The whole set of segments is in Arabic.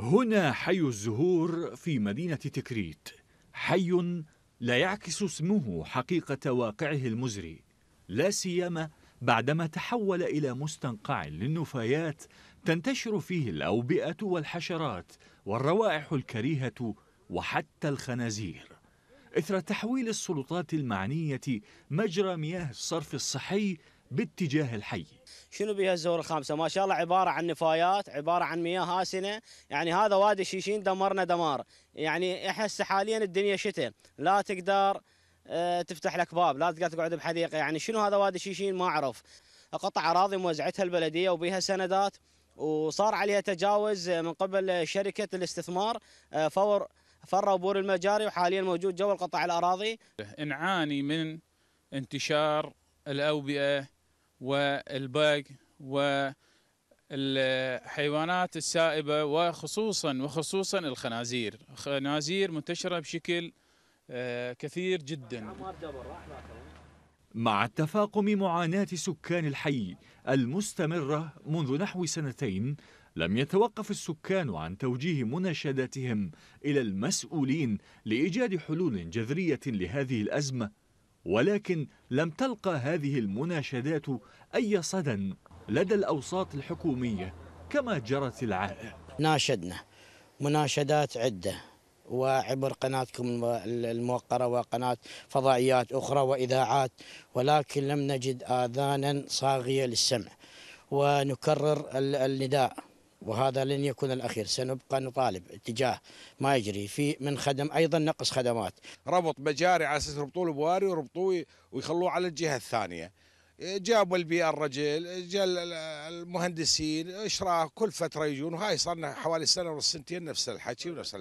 هنا حي الزهور في مدينة تكريت حي لا يعكس اسمه حقيقة واقعه المزري لا سيما بعدما تحول إلى مستنقع للنفايات تنتشر فيه الأوبئة والحشرات والروائح الكريهة وحتى الخنازير إثر تحويل السلطات المعنية مجرى مياه الصرف الصحي باتجاه الحي شنو بها الزور الخامسه ما شاء الله عباره عن نفايات عباره عن مياه هاسنه يعني هذا وادي الشيشين دمرنا دمار يعني احس حاليا الدنيا شتاء لا تقدر آه، تفتح لك باب لا تقدر تقعد بحديقه يعني شنو هذا وادي الشيشين ما اعرف قطع اراضي موزعتها البلديه وبها سندات وصار عليها تجاوز آه، من قبل آه، شركه الاستثمار فور فر بور المجاري وحاليا موجود جو القطع الاراضي نعاني من انتشار الاوبئه والبق والحيوانات السائبة وخصوصا وخصوصا الخنازير خنازير منتشرة بشكل آه، كثير جدا مع التفاقم معاناة سكان الحي المستمرة منذ نحو سنتين لم يتوقف السكان عن توجيه مناشداتهم إلى المسؤولين لإيجاد حلول جذرية لهذه الأزمة ولكن لم تلقى هذه المناشدات أي صدى لدى الأوساط الحكومية كما جرت العادة ناشدنا مناشدات عدة وعبر قناتكم الموقرة وقناة فضائيات أخرى وإذاعات ولكن لم نجد آذانا صاغية للسمع ونكرر النداء وهذا لن يكون الأخير سنبقى نطالب اتجاه ما يجري في من خدم أيضا نقص خدمات ربط مجاري على أساس يربطوا البواري ويربطوه ويخلوه على الجهة الثانية جابوا البيئة الرجل جاء المهندسين اشراف كل فترة يجون وهاي صارنا حوالي سنة سنتين نفس الحكي ونفس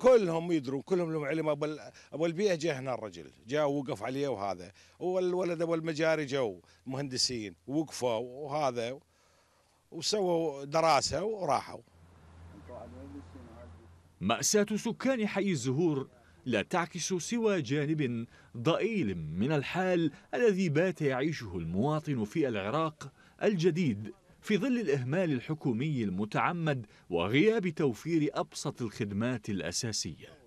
كلهم يدرون كلهم لهم علم ابو البيئه جاء هنا الرجل جاء ووقف عليه وهذا والولد ابو المجاري جو مهندسين وقفوا وهذا وسووا دراسه وراحوا مأساة سكان حي الزهور لا تعكس سوى جانب ضئيل من الحال الذي بات يعيشه المواطن في العراق الجديد في ظل الإهمال الحكومي المتعمد وغياب توفير أبسط الخدمات الأساسية